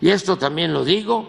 Y esto también lo digo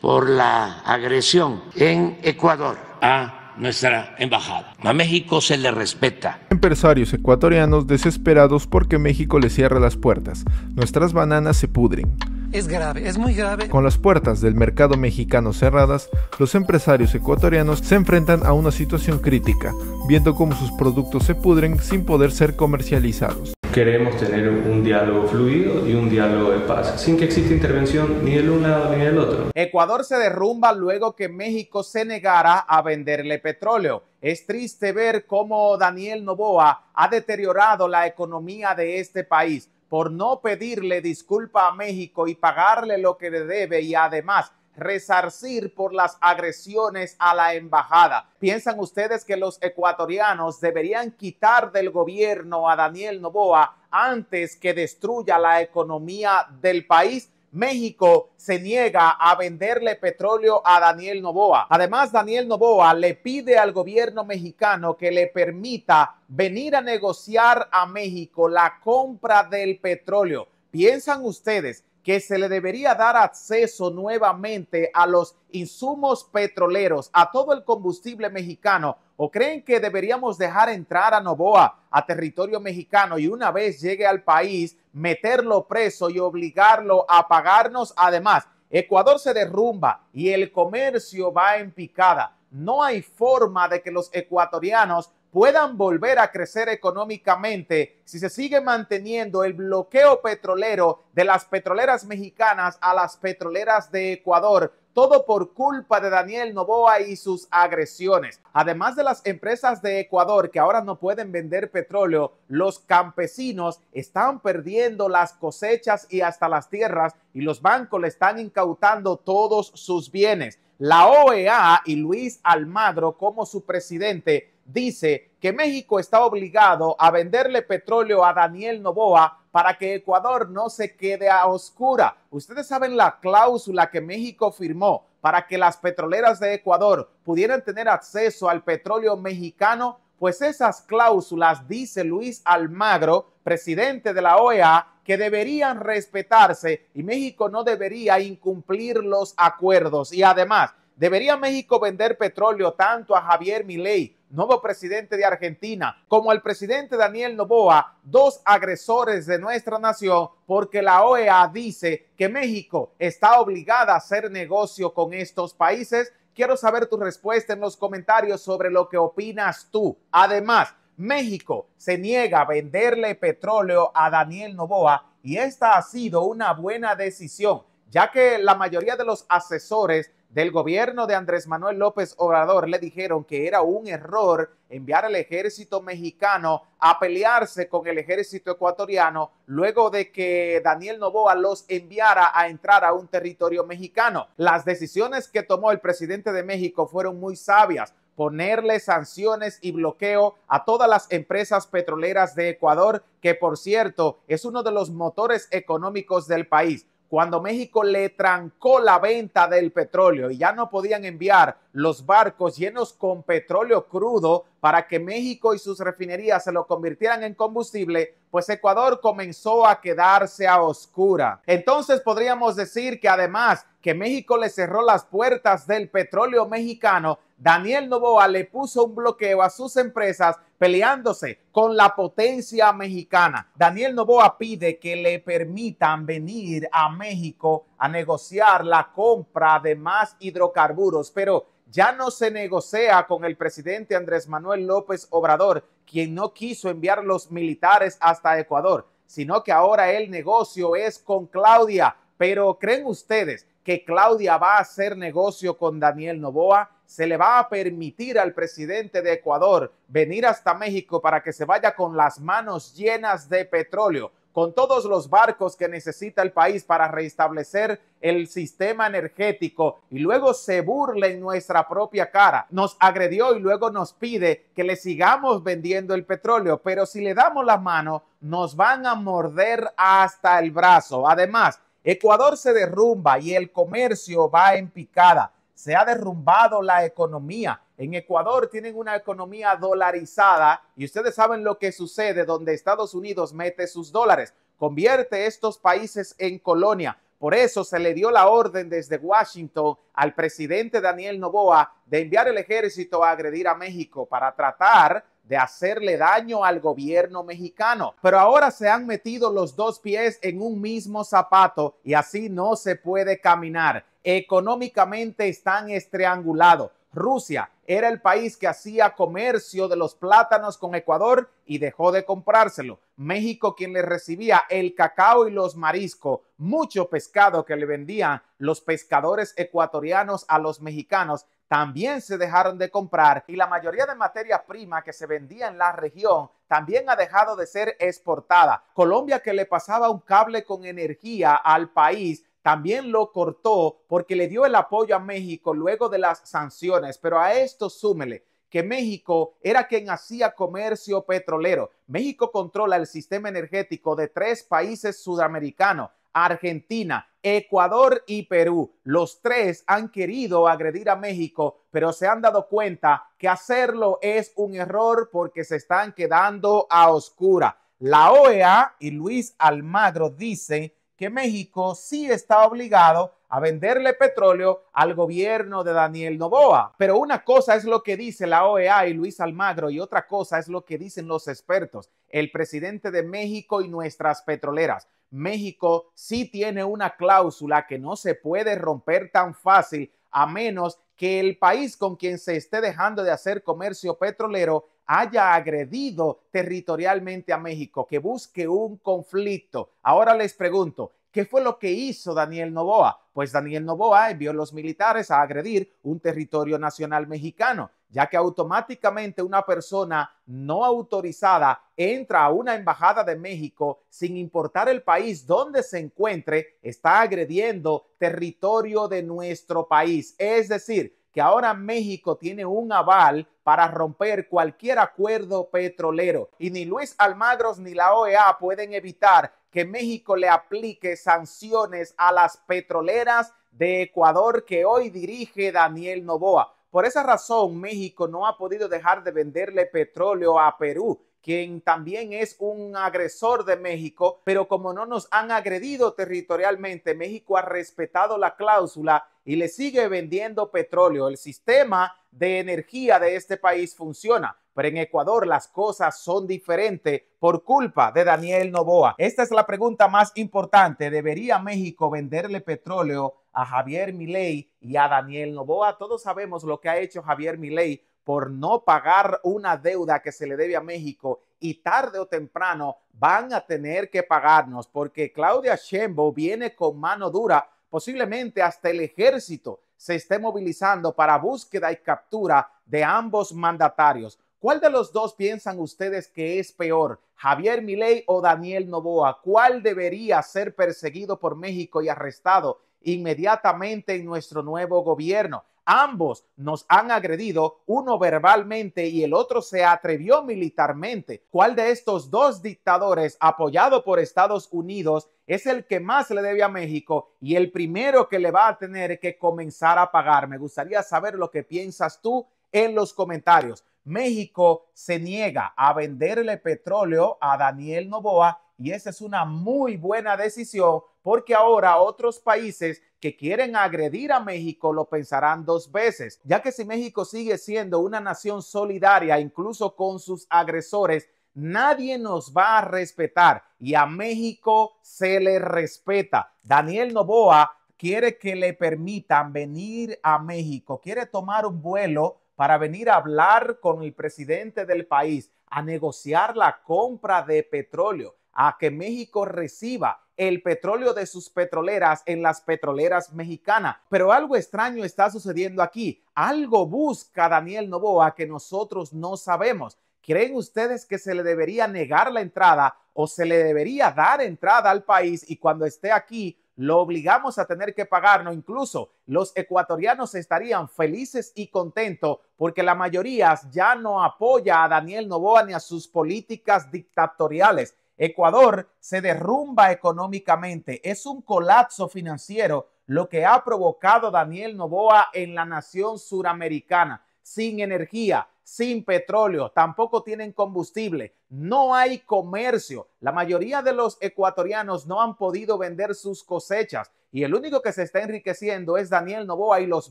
por la agresión en Ecuador a nuestra embajada. A México se le respeta. Empresarios ecuatorianos desesperados porque México les cierra las puertas. Nuestras bananas se pudren. Es grave, es muy grave. Con las puertas del mercado mexicano cerradas, los empresarios ecuatorianos se enfrentan a una situación crítica, viendo cómo sus productos se pudren sin poder ser comercializados queremos tener un diálogo fluido y un diálogo de paz, sin que exista intervención ni del un lado ni del otro. Ecuador se derrumba luego que México se negara a venderle petróleo. Es triste ver cómo Daniel Novoa ha deteriorado la economía de este país por no pedirle disculpa a México y pagarle lo que le debe y además resarcir por las agresiones a la embajada. ¿Piensan ustedes que los ecuatorianos deberían quitar del gobierno a Daniel Novoa antes que destruya la economía del país? México se niega a venderle petróleo a Daniel Novoa. Además, Daniel Novoa le pide al gobierno mexicano que le permita venir a negociar a México la compra del petróleo. ¿Piensan ustedes que se le debería dar acceso nuevamente a los insumos petroleros, a todo el combustible mexicano, o creen que deberíamos dejar entrar a Novoa a territorio mexicano y una vez llegue al país, meterlo preso y obligarlo a pagarnos. Además, Ecuador se derrumba y el comercio va en picada. No hay forma de que los ecuatorianos puedan volver a crecer económicamente si se sigue manteniendo el bloqueo petrolero de las petroleras mexicanas a las petroleras de Ecuador. Todo por culpa de Daniel Novoa y sus agresiones. Además de las empresas de Ecuador que ahora no pueden vender petróleo, los campesinos están perdiendo las cosechas y hasta las tierras y los bancos le están incautando todos sus bienes. La OEA y Luis Almagro como su presidente dice que México está obligado a venderle petróleo a Daniel Novoa para que Ecuador no se quede a oscura. Ustedes saben la cláusula que México firmó para que las petroleras de Ecuador pudieran tener acceso al petróleo mexicano, pues esas cláusulas, dice Luis Almagro, presidente de la OEA, que deberían respetarse y México no debería incumplir los acuerdos. Y además, ¿Debería México vender petróleo tanto a Javier Milei, nuevo presidente de Argentina, como al presidente Daniel Novoa, dos agresores de nuestra nación, porque la OEA dice que México está obligada a hacer negocio con estos países? Quiero saber tu respuesta en los comentarios sobre lo que opinas tú. Además, México se niega a venderle petróleo a Daniel Novoa y esta ha sido una buena decisión, ya que la mayoría de los asesores del gobierno de Andrés Manuel López Obrador le dijeron que era un error enviar al ejército mexicano a pelearse con el ejército ecuatoriano luego de que Daniel Novoa los enviara a entrar a un territorio mexicano. Las decisiones que tomó el presidente de México fueron muy sabias ponerle sanciones y bloqueo a todas las empresas petroleras de Ecuador, que por cierto es uno de los motores económicos del país cuando México le trancó la venta del petróleo y ya no podían enviar los barcos llenos con petróleo crudo para que México y sus refinerías se lo convirtieran en combustible, pues Ecuador comenzó a quedarse a oscura. Entonces podríamos decir que además que México le cerró las puertas del petróleo mexicano, Daniel Novoa le puso un bloqueo a sus empresas peleándose con la potencia mexicana. Daniel Novoa pide que le permitan venir a México a negociar la compra de más hidrocarburos, pero ya no se negocia con el presidente Andrés Manuel López Obrador, quien no quiso enviar los militares hasta Ecuador, sino que ahora el negocio es con Claudia. Pero ¿creen ustedes que Claudia va a hacer negocio con Daniel Novoa? se le va a permitir al presidente de Ecuador venir hasta México para que se vaya con las manos llenas de petróleo, con todos los barcos que necesita el país para restablecer el sistema energético y luego se burla en nuestra propia cara. Nos agredió y luego nos pide que le sigamos vendiendo el petróleo, pero si le damos la mano, nos van a morder hasta el brazo. Además, Ecuador se derrumba y el comercio va en picada se ha derrumbado la economía. En Ecuador tienen una economía dolarizada y ustedes saben lo que sucede donde Estados Unidos mete sus dólares, convierte estos países en colonia. Por eso se le dio la orden desde Washington al presidente Daniel Noboa de enviar el ejército a agredir a México para tratar de hacerle daño al gobierno mexicano. Pero ahora se han metido los dos pies en un mismo zapato y así no se puede caminar económicamente están estreangulados. Rusia era el país que hacía comercio de los plátanos con Ecuador y dejó de comprárselo. México quien le recibía el cacao y los mariscos, mucho pescado que le vendían los pescadores ecuatorianos a los mexicanos, también se dejaron de comprar y la mayoría de materia prima que se vendía en la región también ha dejado de ser exportada. Colombia que le pasaba un cable con energía al país también lo cortó porque le dio el apoyo a México luego de las sanciones, pero a esto súmele que México era quien hacía comercio petrolero. México controla el sistema energético de tres países sudamericanos, Argentina, Ecuador y Perú. Los tres han querido agredir a México, pero se han dado cuenta que hacerlo es un error porque se están quedando a oscura. La OEA y Luis Almagro dicen México sí está obligado a venderle petróleo al gobierno de Daniel Novoa. Pero una cosa es lo que dice la OEA y Luis Almagro y otra cosa es lo que dicen los expertos, el presidente de México y nuestras petroleras. México sí tiene una cláusula que no se puede romper tan fácil a menos que el país con quien se esté dejando de hacer comercio petrolero haya agredido territorialmente a México, que busque un conflicto. Ahora les pregunto, ¿Qué fue lo que hizo Daniel Novoa? Pues Daniel Novoa envió los militares a agredir un territorio nacional mexicano, ya que automáticamente una persona no autorizada entra a una embajada de México sin importar el país donde se encuentre, está agrediendo territorio de nuestro país. Es decir, que ahora México tiene un aval para romper cualquier acuerdo petrolero y ni Luis Almagros ni la OEA pueden evitar que México le aplique sanciones a las petroleras de Ecuador que hoy dirige Daniel Novoa. Por esa razón, México no ha podido dejar de venderle petróleo a Perú quien también es un agresor de México, pero como no nos han agredido territorialmente, México ha respetado la cláusula y le sigue vendiendo petróleo. El sistema de energía de este país funciona. Pero en Ecuador las cosas son diferentes por culpa de Daniel Novoa. Esta es la pregunta más importante. ¿Debería México venderle petróleo a Javier Milei y a Daniel Novoa? Todos sabemos lo que ha hecho Javier Milei por no pagar una deuda que se le debe a México y tarde o temprano van a tener que pagarnos porque Claudia Sheinbaum viene con mano dura, posiblemente hasta el ejército se esté movilizando para búsqueda y captura de ambos mandatarios. ¿Cuál de los dos piensan ustedes que es peor, Javier Milei o Daniel Novoa? ¿Cuál debería ser perseguido por México y arrestado inmediatamente en nuestro nuevo gobierno. Ambos nos han agredido, uno verbalmente y el otro se atrevió militarmente. ¿Cuál de estos dos dictadores apoyado por Estados Unidos es el que más le debe a México y el primero que le va a tener que comenzar a pagar? Me gustaría saber lo que piensas tú en los comentarios. México se niega a venderle petróleo a Daniel Novoa y esa es una muy buena decisión porque ahora otros países que quieren agredir a México lo pensarán dos veces, ya que si México sigue siendo una nación solidaria incluso con sus agresores, nadie nos va a respetar y a México se le respeta. Daniel Novoa quiere que le permitan venir a México, quiere tomar un vuelo para venir a hablar con el presidente del país, a negociar la compra de petróleo a que México reciba el petróleo de sus petroleras en las petroleras mexicanas. Pero algo extraño está sucediendo aquí. Algo busca Daniel Novoa que nosotros no sabemos. ¿Creen ustedes que se le debería negar la entrada o se le debería dar entrada al país y cuando esté aquí lo obligamos a tener que pagarnos? Incluso los ecuatorianos estarían felices y contentos porque la mayoría ya no apoya a Daniel Novoa ni a sus políticas dictatoriales. Ecuador se derrumba económicamente. Es un colapso financiero lo que ha provocado Daniel Novoa en la nación suramericana. Sin energía, sin petróleo, tampoco tienen combustible, no hay comercio. La mayoría de los ecuatorianos no han podido vender sus cosechas y el único que se está enriqueciendo es Daniel Novoa y los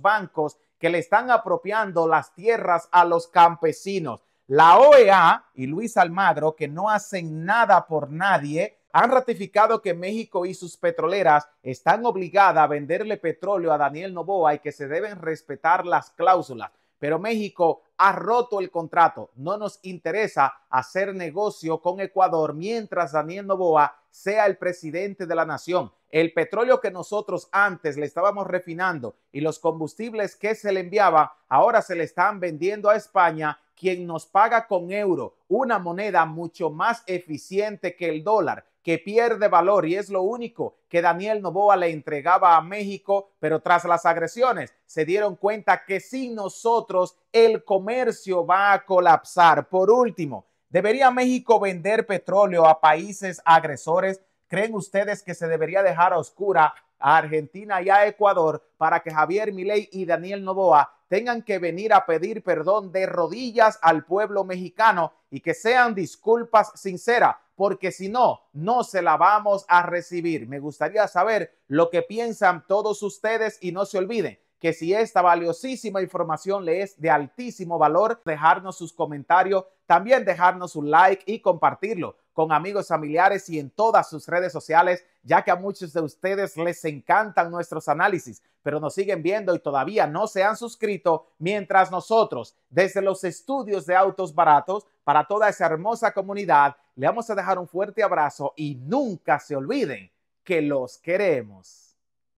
bancos que le están apropiando las tierras a los campesinos. La OEA y Luis Almagro, que no hacen nada por nadie, han ratificado que México y sus petroleras están obligadas a venderle petróleo a Daniel Novoa y que se deben respetar las cláusulas. Pero México ha roto el contrato. No nos interesa hacer negocio con Ecuador mientras Daniel Novoa sea el presidente de la nación. El petróleo que nosotros antes le estábamos refinando y los combustibles que se le enviaba ahora se le están vendiendo a España quien nos paga con euro, una moneda mucho más eficiente que el dólar, que pierde valor y es lo único que Daniel Novoa le entregaba a México, pero tras las agresiones se dieron cuenta que sin nosotros el comercio va a colapsar. Por último, ¿debería México vender petróleo a países agresores? ¿Creen ustedes que se debería dejar a oscura a Argentina y a Ecuador para que Javier Milei y Daniel Novoa tengan que venir a pedir perdón de rodillas al pueblo mexicano y que sean disculpas sinceras, porque si no, no se la vamos a recibir. Me gustaría saber lo que piensan todos ustedes y no se olviden que si esta valiosísima información le es de altísimo valor, dejarnos sus comentarios, también dejarnos un like y compartirlo con amigos, familiares y en todas sus redes sociales, ya que a muchos de ustedes les encantan nuestros análisis, pero nos siguen viendo y todavía no se han suscrito, mientras nosotros, desde los estudios de autos baratos, para toda esa hermosa comunidad, le vamos a dejar un fuerte abrazo y nunca se olviden que los queremos.